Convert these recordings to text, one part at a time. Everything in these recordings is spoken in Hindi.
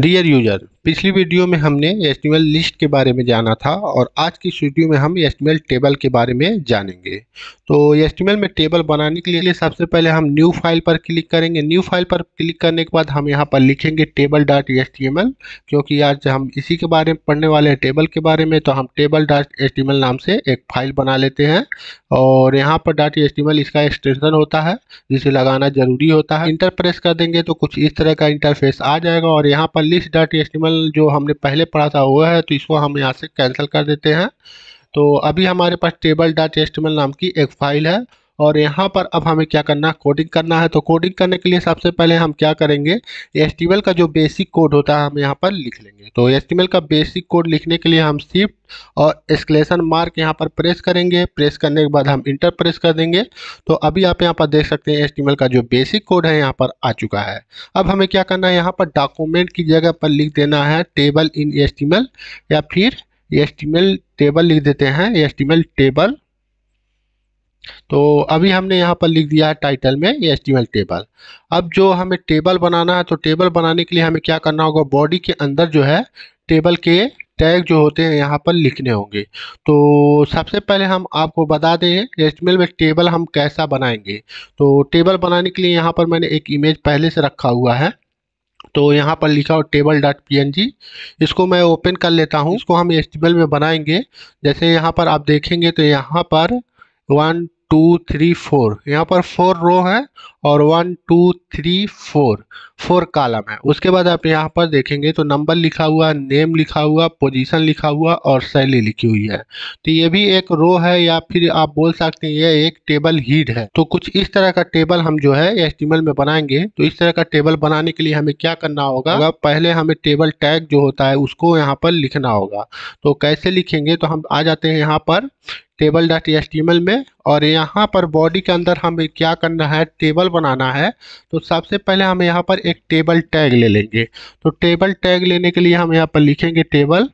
डियर यूजर पिछली वीडियो में हमने एच लिस्ट के बारे में जाना था और आज की वीडियो में हम एच टेबल के बारे में जानेंगे तो एच में टेबल बनाने के लिए सबसे पहले हम न्यू फाइल पर क्लिक करेंगे न्यू फाइल पर क्लिक करने के बाद हम यहाँ पर लिखेंगे टेबल डॉट क्योंकि आज हम इसी के बारे में पढ़ने वाले हैं टेबल के बारे में तो हम टेबल डॉट नाम से एक फाइल बना लेते हैं और यहाँ पर डॉट इसका एक्सटेंशन होता है जिसे लगाना जरूरी होता है इंटरप्रेस कर देंगे तो कुछ इस तरह का इंटरफेस आ जाएगा और यहाँ पर लिस्ट डॉट एग्जाम्पल जो हमने पहले पढ़ा था वो है तो इसको हम यहाँ से कैंसिल कर देते हैं तो अभी हमारे पास टेबल डॉट एस्टिमल नाम की एक फाइल है और यहाँ पर अब हमें क्या करना है कोडिंग करना है तो कोडिंग करने के लिए सबसे पहले हम क्या करेंगे एस का जो बेसिक कोड होता है हम यहाँ पर लिख लेंगे तो एस का बेसिक कोड लिखने के लिए हम शिफ्ट और एक्सक्लेशन मार्क यहाँ पर प्रेस करेंगे प्रेस करने के बाद हम इंटर प्रेस कर देंगे तो अभी आप यहाँ पर देख सकते हैं एस का जो बेसिक कोड है यहाँ पर आ चुका है अब हमें क्या करना है यहाँ पर डॉक्यूमेंट की जगह पर लिख देना है टेबल इन एस या फिर एस टेबल लिख देते हैं एस टेबल तो अभी हमने यहाँ पर लिख दिया है टाइटल में एच टेबल अब जो हमें टेबल बनाना है तो टेबल बनाने के लिए हमें क्या करना होगा बॉडी के अंदर जो है टेबल के टैग जो होते हैं यहाँ पर लिखने होंगे तो सबसे पहले हम आपको बता दें एच में टेबल हम कैसा बनाएंगे तो टेबल बनाने के लिए यहाँ पर मैंने एक इमेज पहले से रखा हुआ है तो यहाँ पर लिखा हो table dot P N G इसको मैं ओपन कर लेता हूँ इसको हम एच में बनाएंगे जैसे यहाँ पर आप देखेंगे तो यहाँ पर वन टू थ्री फोर यहाँ पर फोर रो है और one two three four four column है उसके बाद आप यहाँ पर देखेंगे तो नंबर लिखा हुआ नेम लिखा हुआ पोजीशन लिखा हुआ और शैली लिखी हुई है तो ये भी एक रो है या फिर आप बोल सकते हैं ये एक टेबल हीड है तो कुछ इस तरह का टेबल हम जो है एस्टिमल में बनाएंगे तो इस तरह का टेबल बनाने के लिए हमें क्या करना होगा पहले हमें टेबल टैग जो होता है उसको यहाँ पर लिखना होगा तो कैसे लिखेंगे तो हम आ जाते हैं यहाँ पर टेबल डॉट एच में और यहाँ पर बॉडी के अंदर हमें क्या करना है टेबल बनाना है तो सबसे पहले हम यहाँ पर एक टेबल टैग ले लेंगे तो टेबल टैग लेने के लिए हम यहाँ पर लिखेंगे टेबल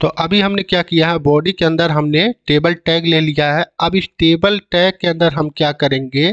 तो अभी हमने क्या किया है बॉडी के अंदर हमने टेबल टैग ले लिया है अब इस टेबल टैग के अंदर हम क्या करेंगे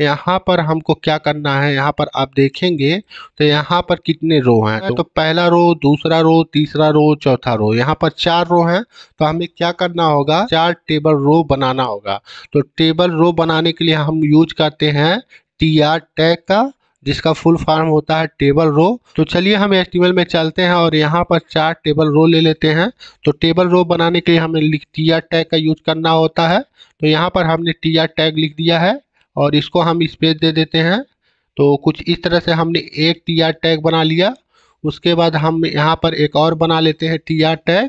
यहाँ पर हमको क्या करना है यहाँ पर आप देखेंगे तो यहाँ पर कितने रो हैं तो, तो पहला रो दूसरा रो तीसरा रो चौथा रो यहाँ पर चार रो हैं तो हमें क्या करना होगा चार टेबल रो बनाना होगा तो टेबल रो बनाने के लिए हम यूज करते हैं टी आर टैग का जिसका फुल फॉर्म होता है टेबल रो तो चलिए हम एस में चलते हैं और यहाँ पर चार टेबल रो ले लेते हैं तो टेबल रो बनाने के लिए हमें लिख टी आर टैग का यूज करना होता है तो यहाँ पर हमने टी आर टैग लिख दिया है और इसको हम स्पेस दे देते हैं तो कुछ इस तरह से हमने एक टी आर टैग बना लिया उसके बाद हम यहाँ पर एक और बना लेते हैं टी आर टैग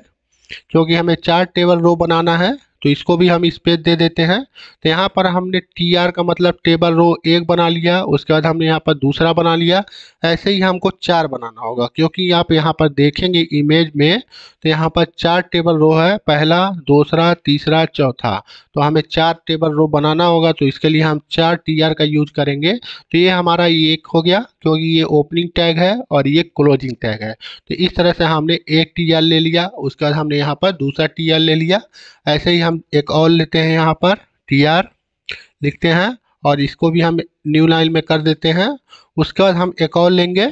क्योंकि हमें चार टेबल रो बनाना है तो इसको भी हम स्पेस दे देते हैं तो यहाँ पर हमने टी आर का मतलब टेबल रो एक बना लिया उसके बाद हमने यहाँ पर दूसरा बना लिया ऐसे ही हमको चार बनाना होगा क्योंकि आप यहाँ पर देखेंगे इमेज में तो यहाँ पर चार टेबल रो है पहला दूसरा तीसरा चौथा तो हमें चार टेबल रो बनाना होगा तो इसके लिए हम चार टी आर का यूज करेंगे तो ये हमारा एक हो गया क्योंकि ये ओपनिंग टैग है और ये क्लोजिंग टैग है तो इस तरह से हमने एक टी ले लिया उसके बाद हमने यहाँ पर दूसरा टी ले लिया ऐसे ही हम एक और लेते हैं यहाँ पर टी लिखते हैं और इसको भी हम न्यू लाइन में कर देते हैं उसके बाद हम एक और लेंगे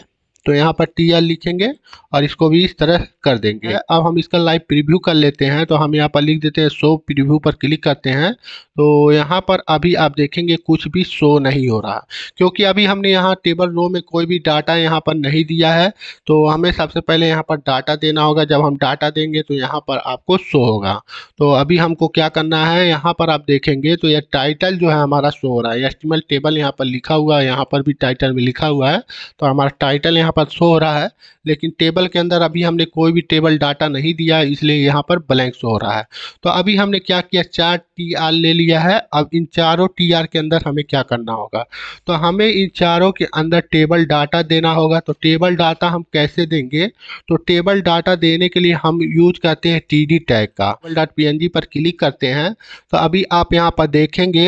तो यहाँ पर टी एल लिखेंगे और इसको भी इस तरह कर देंगे अब हम इसका लाइव प्रीव्यू कर लेते हैं तो हम यहाँ पर लिख देते हैं शो प्रीव्यू पर क्लिक करते हैं तो यहाँ पर अभी आप देखेंगे कुछ भी शो नहीं हो रहा क्योंकि अभी हमने यहाँ टेबल रो में कोई भी डाटा यहाँ पर नहीं दिया है तो हमें सबसे पहले यहाँ पर डाटा देना होगा जब हम डाटा देंगे तो यहाँ पर आपको शो होगा तो अभी हमको क्या करना है यहाँ पर आप देखेंगे तो यह टाइटल जो है हमारा शो हो रहा है एस्टिमल टेबल यहाँ पर लिखा हुआ है यहाँ पर भी टाइटल में लिखा हुआ है तो हमारा टाइटल यहाँ यहाँ पर शो हो रहा है लेकिन टेबल के अंदर अभी हमने कोई भी टेबल डाटा नहीं दिया इसलिए यहाँ पर ब्लैंक शो हो रहा है तो अभी हमने क्या किया चार टी आर ले लिया है अब इन चारों टी आर के अंदर हमें क्या करना होगा तो हमें इन चारों के अंदर टेबल डाटा देना होगा तो टेबल डाटा हम कैसे देंगे तो टेबल डाटा देने के लिए हम यूज करते हैं टी डी टैग का table dot P N G पर क्लिक करते हैं तो अभी आप यहाँ पर देखेंगे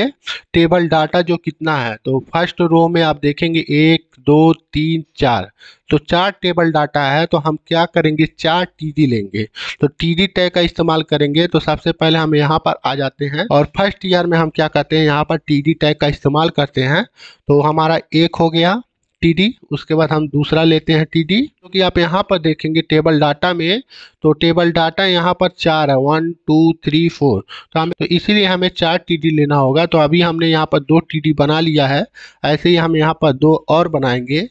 टेबल डाटा जो कितना है तो फर्स्ट रो में आप देखेंगे एक दो तीन चार तो चार टेबल डाटा है तो हम क्या करेंगे चार टी लेंगे तो टी टैग का इस्तेमाल करेंगे तो सबसे पहले हम यहाँ पर आ जाते हैं और फर्स्ट ईयर में हम क्या करते हैं यहाँ पर टी टैग का इस्तेमाल करते हैं तो हमारा एक हो गया टी डी उसके बाद हम दूसरा लेते हैं टी डी क्योंकि आप यहाँ पर देखेंगे टेबल डाटा में तो टेबल डाटा यहाँ पर चार है वन टू थ्री फोर तो हमें तो इसीलिए हमें चार टी डी लेना होगा तो अभी हमने यहाँ पर दो टी डी बना लिया है ऐसे ही हम यहाँ पर दो और बनाएंगे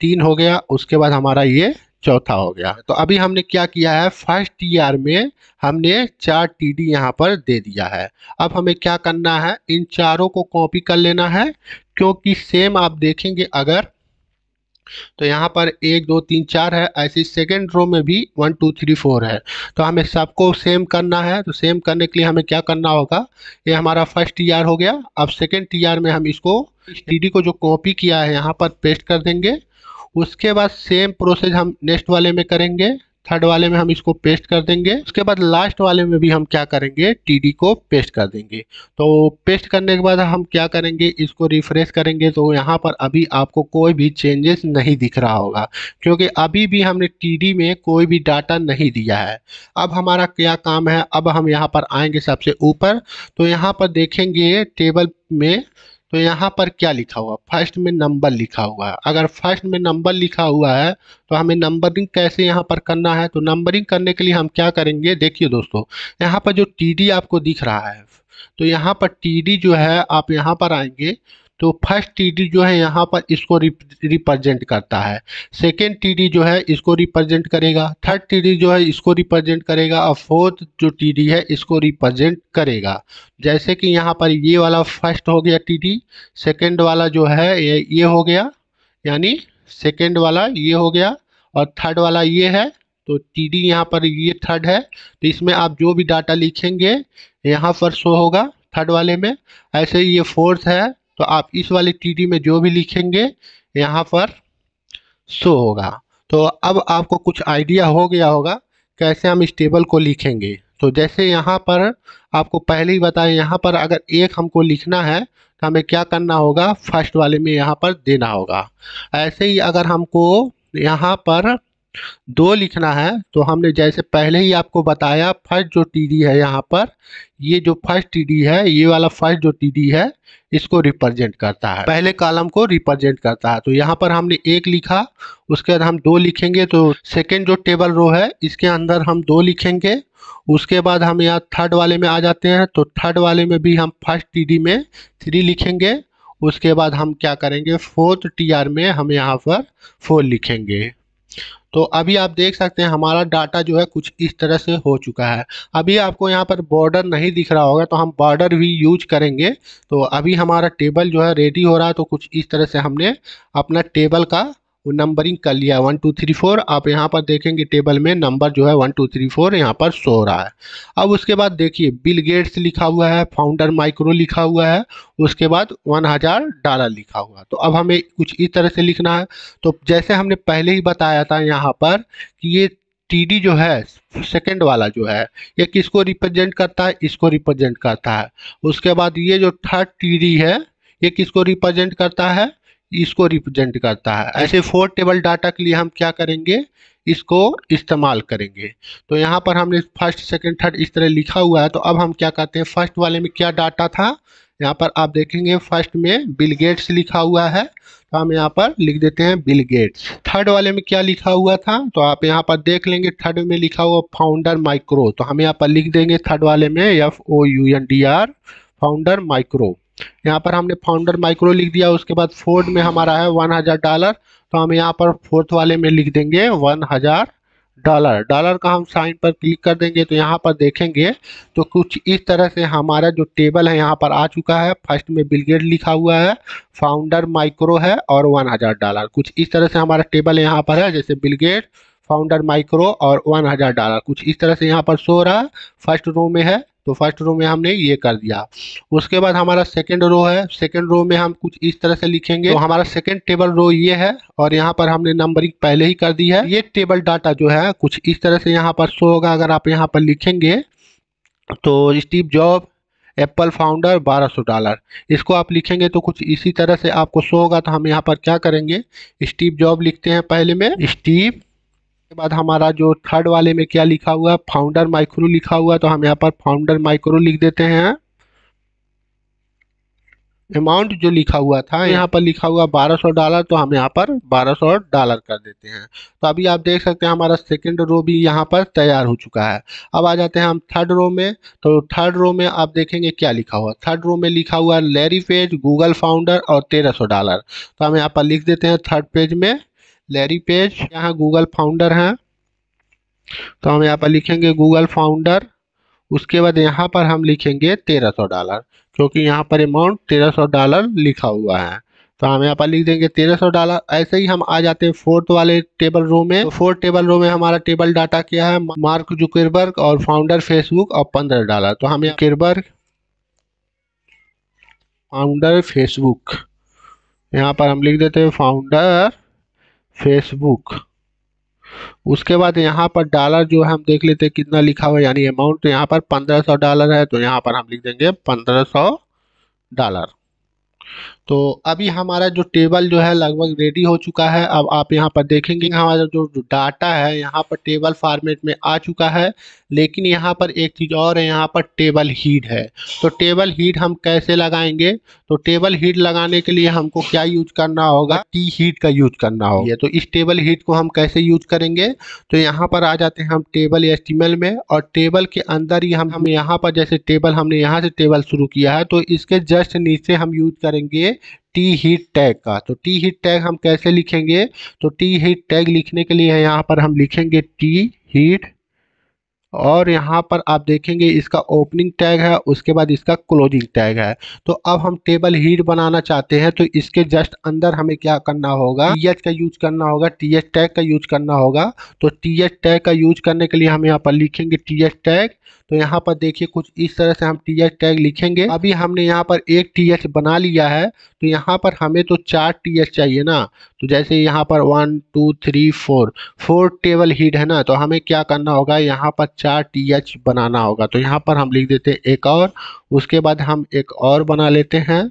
तीन हो गया उसके बाद हमारा ये चौथा हो गया तो अभी हमने क्या किया है फर्स्ट टी आर में हमने चार टी डी यहाँ पर दे दिया है अब हमें क्या करना है इन चारों को कॉपी कर लेना है क्योंकि सेम आप देखेंगे अगर तो यहाँ पर एक दो तीन चार है ऐसे सेकेंड रो में भी वन टू थ्री फोर है तो हमें सबको सेम करना है तो सेम करने के लिए हमें क्या करना होगा ये हमारा फर्स्ट टी हो गया अब सेकेंड टी में हम इसको डी को जो कॉपी किया है यहाँ पर पेस्ट कर देंगे उसके बाद सेम प्रोसेस हम नेक्स्ट वाले में करेंगे थर्ड वाले में हम इसको पेस्ट कर देंगे उसके बाद लास्ट वाले में भी हम क्या करेंगे टी को पेस्ट कर देंगे तो पेस्ट करने के बाद हम क्या करेंगे इसको रिफ्रेश करेंगे तो यहाँ पर अभी आपको कोई भी चेंजेस नहीं दिख रहा होगा क्योंकि अभी भी हमने टी में कोई भी डाटा नहीं दिया है अब हमारा क्या काम है अब हम यहाँ पर आएंगे सबसे ऊपर तो यहाँ पर देखेंगे टेबल में तो यहाँ पर क्या लिखा हुआ फर्स्ट में नंबर लिखा हुआ है अगर फर्स्ट में नंबर लिखा हुआ है तो हमें नंबरिंग कैसे यहाँ पर करना है तो नंबरिंग करने के लिए हम क्या करेंगे देखिए दोस्तों यहाँ पर जो टी आपको दिख रहा है तो यहाँ पर टी जो है आप यहाँ पर आएंगे तो फर्स्ट टीडी जो है यहाँ पर इसको रिप्रेजेंट करता है सेकेंड टीडी जो है इसको रिप्रेजेंट करेगा थर्ड टीडी जो है इसको रिप्रेजेंट करेगा और फोर्थ जो टीडी है इसको रिप्रेजेंट करेगा जैसे कि यहाँ पर ये वाला फर्स्ट हो गया टीडी सेकेंड वाला जो है ये ये हो गया यानी सेकेंड वाला ये हो गया और थर्ड वाला ये है तो टी डी यहाँ पर ये थर्ड है तो इसमें आप जो भी डाटा लिखेंगे यहाँ पर शो होगा थर्ड वाले में ऐसे ये फोर्थ है तो आप इस वाले टी में जो भी लिखेंगे यहाँ पर शो होगा तो अब आपको कुछ आइडिया हो गया होगा कैसे हम इस टेबल को लिखेंगे तो जैसे यहाँ पर आपको पहले ही बताएं यहाँ पर अगर एक हमको लिखना है तो हमें क्या करना होगा फर्स्ट वाले में यहाँ पर देना होगा ऐसे ही अगर हमको यहाँ पर दो लिखना है तो हमने जैसे पहले ही आपको बताया फर्स्ट जो टी है यहाँ पर ये जो फर्स्ट टी है ये वाला फर्स्ट जो टी है इसको रिप्रेजेंट करता है पहले कॉलम को रिप्रेजेंट करता है तो यहाँ पर हमने एक लिखा उसके बाद हम दो लिखेंगे तो सेकेंड जो टेबल रो है इसके अंदर हम दो लिखेंगे उसके बाद हम यहाँ थर्ड वाले में आ जाते हैं तो थर्ड वाले में भी हम फर्स्ट टी में थ्री लिखेंगे उसके बाद हम क्या करेंगे फोर्थ टी में हम यहाँ पर फोर लिखेंगे तो अभी आप देख सकते हैं हमारा डाटा जो है कुछ इस तरह से हो चुका है अभी आपको यहाँ पर बॉर्डर नहीं दिख रहा होगा तो हम बॉर्डर भी यूज करेंगे तो अभी हमारा टेबल जो है रेडी हो रहा है तो कुछ इस तरह से हमने अपना टेबल का वो नंबरिंग कर लिया वन टू थ्री फोर आप यहाँ पर देखेंगे टेबल में नंबर जो है वन टू थ्री फोर यहाँ पर सो रहा है अब उसके बाद देखिए बिल गेट्स लिखा हुआ है फाउंडर माइक्रो लिखा हुआ है उसके बाद वन हज़ार डॉलर लिखा हुआ तो अब हमें कुछ इस तरह से लिखना है तो जैसे हमने पहले ही बताया था यहाँ पर कि ये टी जो है सेकेंड वाला जो है ये किसको रिप्रेजेंट करता है इसको रिप्रेजेंट करता है उसके बाद ये जो थर्ड टी है ये किसको रिप्रेजेंट करता है इसको रिप्रेजेंट करता है ऐसे फोर टेबल डाटा के लिए हम क्या करेंगे इसको इस्तेमाल करेंगे तो यहाँ पर हमने फर्स्ट सेकंड थर्ड इस तरह लिखा हुआ है तो अब हम क्या करते हैं फर्स्ट वाले में क्या डाटा था यहाँ पर आप देखेंगे फर्स्ट में बिल गेट्स लिखा हुआ है तो हम यहाँ पर लिख देते हैं बिल गेट्स थर्ड वाले में क्या लिखा हुआ था तो आप यहाँ पर देख लेंगे थर्ड में लिखा हुआ फाउंडर माइक्रो तो हम यहाँ पर लिख देंगे थर्ड वाले में F O U N D R founder micro यहाँ पर हमने फाउंडर माइक्रो लिख दिया उसके बाद फोर्ड में हमारा है वन हज़ार डॉलर तो हम यहाँ पर फोर्थ वाले में लिख देंगे वन हज़ार डॉलर डॉलर का हम साइन पर क्लिक कर देंगे तो यहाँ पर देखेंगे तो कुछ इस तरह से हमारा जो टेबल है यहाँ पर आ चुका है फर्स्ट में बिलगेट लिखा हुआ है फाउंडर माइक्रो है और वन हज़ार डॉलर कुछ इस तरह से हमारा टेबल यहाँ पर है जैसे बिलगेट फाउंडर माइक्रो और वन हज़ार डॉलर कुछ इस तरह से यहाँ पर सो रहा है फर्स्ट रो में है तो फर्स्ट रो में हमने ये कर दिया उसके बाद हमारा सेकेंड रो है सेकेंड रो में हम कुछ इस तरह से लिखेंगे तो हमारा सेकेंड टेबल रो ये है और यहाँ पर हमने नंबरिंग पहले ही कर दी है ये टेबल डाटा जो है कुछ इस तरह से यहाँ पर शो होगा अगर आप यहाँ पर लिखेंगे तो Steve Job Apple founder 1200 dollar इसको आप लिखेंगे तो कुछ इसी तरह से आपको शो होगा तो हम यहाँ पर क्या करेंगे स्टीव जॉब लिखते हैं पहले में स्टीव उसके बाद हमारा जो थर्ड वाले में क्या लिखा हुआ है फाउंडर माइक्रो लिखा हुआ है तो हम यहाँ पर फाउंडर माइक्रो लिख देते हैं अमाउंट जो लिखा हुआ था यहाँ पर लिखा हुआ 1200 डॉलर तो हम यहाँ पर 1200 डॉलर कर देते हैं तो अभी आप देख सकते हैं हमारा सेकंड रो भी यहाँ पर तैयार हो चुका है अब आ जाते हैं हम थर्ड रो में तो थर्ड रो में आप देखेंगे क्या लिखा हुआ थर्ड रो में लिखा हुआ लेरी पेज गूगल फाउंडर और 1300 डॉलर तो हम यहाँ पर लिख देते हैं थर्ड पेज में लैरी पेज यहाँ गूगल फाउंडर हैं तो हम यहाँ पर लिखेंगे गूगल फाउंडर उसके बाद यहाँ पर हम लिखेंगे तेरह सौ डॉलर क्योंकि यहाँ पर अमाउंट तेरह सौ डॉलर लिखा हुआ है तो हम यहाँ पर लिख देंगे तेरह सौ डॉलर ऐसे ही हम आ जाते हैं फोर्थ वाले टेबल रो में तो फोर्थ टेबल रो में हमारा टेबल डाटा क्या है मार्क जुकेरबर्ग और फाउंडर फेसबुक और पंद्रह डॉलर तो हम जुकरबर्ग फाउंडर फेसबुक यहाँ पर हम लिख देते हैं फाउंडर फेसबुक उसके बाद यहाँ पर डॉलर जो है हम देख लेते हैं कितना लिखा हुआ यानी अमाउंट तो यहाँ पर पंद्रह सौ डॉलर है तो यहाँ पर हम लिख देंगे पंद्रह सौ डॉलर तो अभी हमारा जो टेबल जो है लगभग रेडी हो चुका है अब आप यहाँ पर देखेंगे हमारा जो डाटा है यहाँ पर टेबल फॉर्मेट में आ चुका है लेकिन यहाँ पर एक चीज़ और है यहाँ पर टेबल हीड है तो टेबल हीड हम कैसे लगाएंगे तो टेबल हीड लगाने के लिए हमको क्या यूज करना होगा टी हीट का यूज करना होगा तो इस टेबल हीट को हम कैसे यूज करेंगे तो यहाँ पर आ जाते हैं हम टेबल एस्टिमल में और टेबल के अंदर ही हम हम यहाँ पर जैसे टेबल हमने यहाँ से टेबल शुरू किया है तो इसके जस्ट नीचे हम यूज करेंगे टी हीट टैग का तो टी हीट टैग हम कैसे लिखेंगे तो टी हीट टैग लिखने के लिए यहाँ पर हम लिखेंगे टी हीट और यहाँ पर आप देखेंगे इसका ओपनिंग टैग है उसके बाद इसका क्लोजिंग टैग है तो अब हम टेबल हीट बनाना चाहते हैं तो इसके जस्ट अंदर हमें क्या करना होगा टी का यूज करना होगा टी टैग का यूज करना होगा तो टी टैग का यूज करने के लिए हम यहाँ पर लिखेंगे टी टैग तो यहाँ पर देखिए कुछ इस तरह से हम टी एच टैग लिखेंगे अभी हमने यहाँ पर एक टी एच बना लिया है तो यहाँ पर हमें तो चार टी एच चाहिए ना तो जैसे यहाँ पर one two three four four table head है ना तो हमें क्या करना होगा यहाँ पर चार टी एच बनाना होगा तो यहाँ पर हम लिख देते हैं एक और उसके बाद हम एक और बना लेते हैं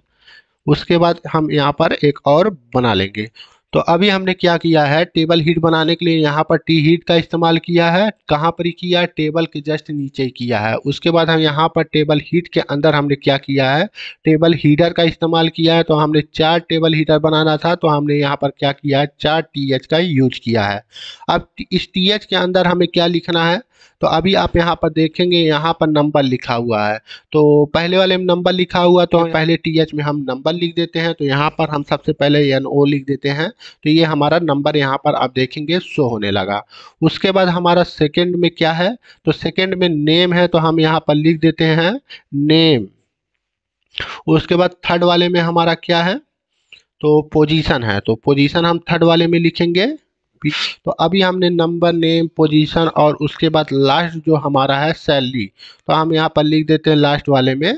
उसके बाद हम यहाँ पर एक और बना लेंगे तो अभी हमने क्या किया है टेबल हीट बनाने के लिए यहाँ पर टी हीट का इस्तेमाल किया है कहाँ पर ही किया है टेबल के जस्ट नीचे किया है उसके बाद हम यहाँ पर टेबल हीट के अंदर हमने क्या किया है टेबल हीटर का इस्तेमाल किया है तो हमने चार टेबल हीटर बनाना था तो हमने यहाँ पर क्या किया है चार टी का यूज किया है अब इस टी के अंदर हमें क्या लिखना है तो अभी आप यहाँ पर देखेंगे यहाँ पर नंबर लिखा हुआ है तो पहले वाले में नंबर लिखा हुआ तो हम हाँ। पहले टी एच में हम नंबर लिख देते हैं तो यहाँ पर हम सबसे पहले एन ओ लिख देते हैं तो ये हमारा नंबर यहाँ पर आप देखेंगे शो होने लगा उसके बाद हमारा सेकेंड में क्या है तो सेकेंड में नेम है तो हम यहाँ पर लिख देते हैं नेम उसके बाद थर्ड वाले में हमारा क्या है तो पोजीशन है तो पोजीशन हम थर्ड वाले में लिखेंगे पी तो अभी हमने नंबर नेम पोजीशन और उसके बाद लास्ट जो हमारा है सैलरी तो हम यहाँ पर लिख देते हैं लास्ट वाले में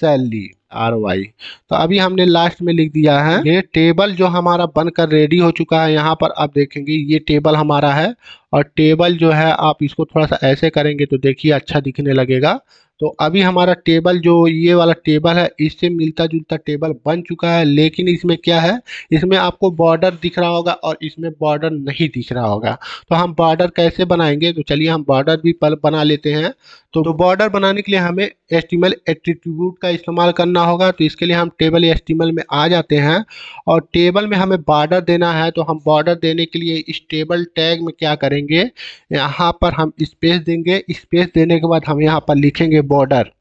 सैलरी आर वाई तो अभी हमने लास्ट में लिख दिया है ये टेबल जो हमारा बनकर रेडी हो चुका है यहाँ पर आप देखेंगे ये टेबल हमारा है और टेबल जो है आप इसको थोड़ा सा ऐसे करेंगे तो देखिए अच्छा दिखने लगेगा तो अभी हमारा टेबल जो ये वाला टेबल है इससे मिलता जुलता टेबल बन चुका है लेकिन इसमें क्या है इसमें आपको बॉर्डर दिख रहा होगा और इसमें बॉर्डर नहीं दिख रहा होगा तो हम बॉर्डर कैसे बनाएंगे तो चलिए हम बॉर्डर भी पल बना लेते हैं तो, तो बॉर्डर बनाने के लिए हमें एस्टिमल एट्रीट्यूट का इस्तेमाल करना होगा तो इसके लिए हम टेबल एस्टिमल में आ जाते हैं और टेबल में हमें बॉर्डर देना है तो हम बॉर्डर देने के लिए इस टेबल टैग में क्या करेंगे यहाँ पर हम स्पेस देंगे स्पेस देने के बाद हम यहाँ पर लिखेंगे border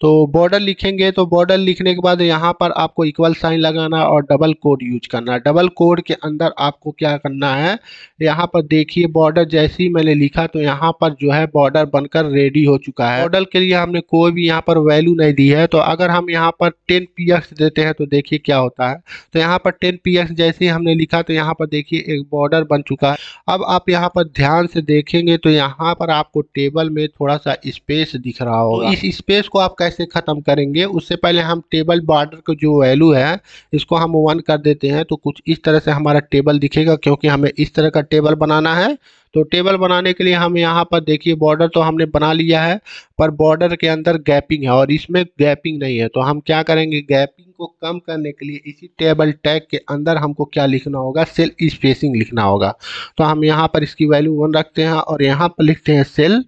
तो बॉर्डर लिखेंगे तो बॉर्डर लिखने के बाद यहाँ पर आपको इक्वल साइन लगाना और डबल कोड यूज करना डबल कोड के अंदर आपको क्या करना है यहाँ पर देखिए बॉर्डर जैसे ही मैंने लिखा तो यहाँ पर जो है बॉर्डर बनकर रेडी हो चुका है बॉर्डर के लिए हमने कोई भी यहाँ पर वैल्यू नहीं दी है तो अगर हम यहाँ पर टेन पी देते हैं तो देखिए क्या होता है तो यहाँ पर टेन पी जैसे ही हमने लिखा तो यहाँ पर देखिए एक बॉर्डर बन चुका है अब आप यहाँ पर ध्यान से देखेंगे तो यहाँ पर आपको टेबल में थोड़ा सा स्पेस दिख रहा होगा तो इस स्पेस को आप कैसे ख़त्म करेंगे उससे पहले हम टेबल बॉर्डर को जो वैल्यू है इसको हम वन कर देते हैं तो कुछ इस तरह से हमारा टेबल दिखेगा क्योंकि हमें इस तरह का टेबल बनाना है तो टेबल बनाने के लिए हम यहाँ पर देखिए बॉर्डर तो हमने बना लिया है पर बॉर्डर के अंदर गैपिंग है और इसमें गैपिंग नहीं है तो हम क्या करेंगे गैपिंग को कम करने के लिए इसी टेबल टैग के अंदर हमको क्या लिखना होगा सेल स्पेसिंग लिखना होगा तो हम यहाँ पर इसकी वैल्यू वन रखते हैं और यहाँ पर लिखते हैं सेल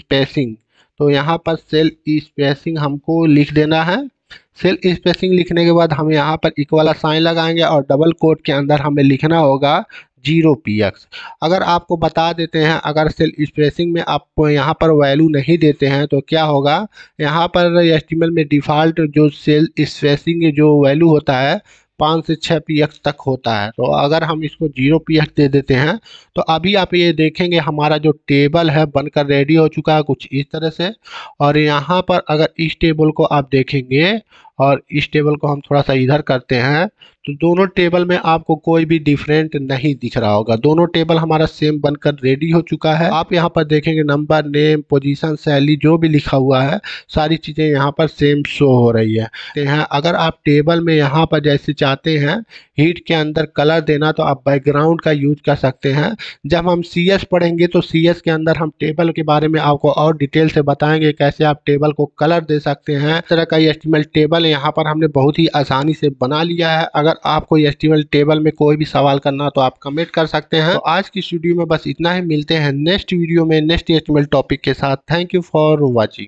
स्पेसिंग तो यहाँ पर सेल स्पेसिंग हमको लिख देना है सेल स्पेसिंग लिखने के बाद हम यहाँ पर एक वाला साइन लगाएंगे और डबल कोट के अंदर हमें लिखना होगा जीरो पी एक्स अगर आपको बता देते हैं अगर सेल स्पेसिंग में आपको यहाँ पर वैल्यू नहीं देते हैं तो क्या होगा यहाँ पर एस्टिमेट में डिफ़ॉल्ट जो सेल स्पेसिंग जो वैल्यू होता है पाँच से छः पी तक होता है तो अगर हम इसको जीरो पी दे देते हैं तो अभी आप ये देखेंगे हमारा जो टेबल है बनकर रेडी हो चुका है कुछ इस तरह से और यहाँ पर अगर इस टेबल को आप देखेंगे और इस टेबल को हम थोड़ा सा इधर करते हैं तो दोनों टेबल में आपको कोई भी डिफरेंट नहीं दिख रहा होगा दोनों टेबल हमारा सेम बनकर रेडी हो चुका है आप यहाँ पर देखेंगे नंबर नेम पोजीशन सैली जो भी लिखा हुआ है सारी चीज़ें यहाँ पर सेम शो हो रही है तो अगर आप टेबल में यहाँ पर जैसे चाहते हैं हीट के अंदर कलर देना तो आप बैकग्राउंड का यूज कर सकते हैं जब हम सी पढ़ेंगे तो सी के अंदर हम टेबल के बारे में आपको और डिटेल से बताएंगे कैसे आप टेबल को कलर दे सकते हैं इस तरह का ये टेबल यहाँ पर हमने बहुत ही आसानी से बना लिया है अगर अगर आपको एस टेबल में कोई भी सवाल करना तो आप कमेंट कर सकते हैं तो आज की वीडियो में बस इतना ही मिलते हैं नेक्स्ट वीडियो में नेक्स्ट एस टॉपिक के साथ थैंक यू फॉर वॉचिंग